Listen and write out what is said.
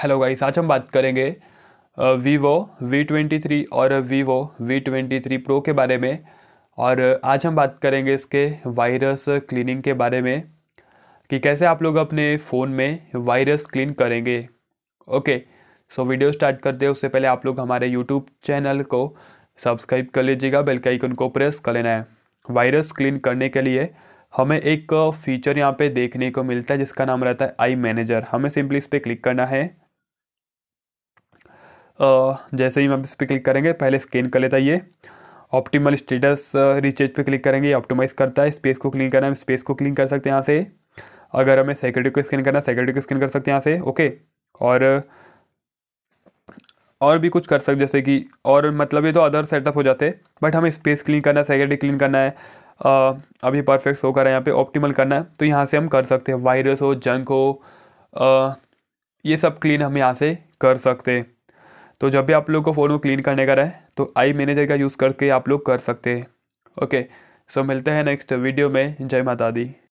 hello guys आज हम बात करेंगे वीवो वी ट्वेंटी थ्री और Vivo V twenty three pro के बारे में और आज हम बात करेंगे इसके वायरस क्लीनिंग के बारे में कि कैसे आप लोग अपने फ़ोन में वायरस क्लीन करेंगे ओके सो वीडियो स्टार्ट करते हैं उससे पहले आप लोग हमारे यूट्यूब चैनल को सब्सक्राइब कर लीजिएगा बेल के आइकन को प्रेस कर लेना है वायरस क्लीन करने के लिए हमें एक फीचर यहाँ पे देखने को मिलता है जिसका नाम रहता है आई मैनेजर हमें सिंपली इस पर क्लिक करना है जैसे ही हम इस पर क्लिक करेंगे पहले स्कैन कर लेता है ये ऑप्टिमल स्टेटस रिचार्ज पे क्लिक करेंगे ऑप्टिमाइज करता है स्पेस को क्लीन करना है हम स्पेस को क्लीन कर सकते हैं यहाँ से अगर हमें सेक्रेटरी को स्कैन करना है सेक्रेटरी को स्कैन कर सकते हैं यहाँ से ओके और और भी कुछ कर सकते जैसे कि और मतलब ये तो अदर सेटअप हो जाते हैं बट हमें स्पेस क्लीन करना है सेक्रेटरी क्लीन करना है आ, अभी परफेक्ट हो कर रहा है यहाँ पे ऑप्टिमल करना है तो यहाँ से हम कर सकते हैं वायरस हो जंक हो आ, ये सब क्लीन हम यहाँ से कर सकते हैं तो जब भी आप लोग को फ़ोन को क्लीन करने का रहे तो आई मैनेजर का यूज़ करके आप लोग कर सकते हैं ओके सो मिलते हैं नेक्स्ट वीडियो में जय माता दी